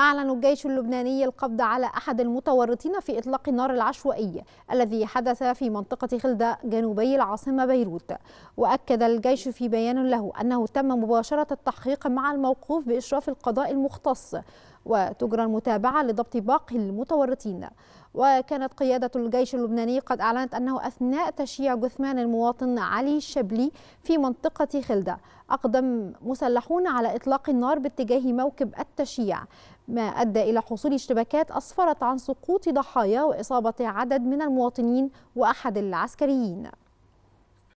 أعلن الجيش اللبناني القبض على أحد المتورطين في إطلاق النار العشوائي الذي حدث في منطقة خلدة جنوبي العاصمة بيروت وأكد الجيش في بيان له أنه تم مباشرة التحقيق مع الموقوف بإشراف القضاء المختص وتجرى المتابعة لضبط باقي المتورطين وكانت قيادة الجيش اللبناني قد أعلنت أنه أثناء تشييع جثمان المواطن علي الشبلي في منطقة خلدة أقدم مسلحون على إطلاق النار باتجاه موكب التشييع ما أدى إلى حصول اشتباكات أسفرت عن سقوط ضحايا وإصابة عدد من المواطنين وأحد العسكريين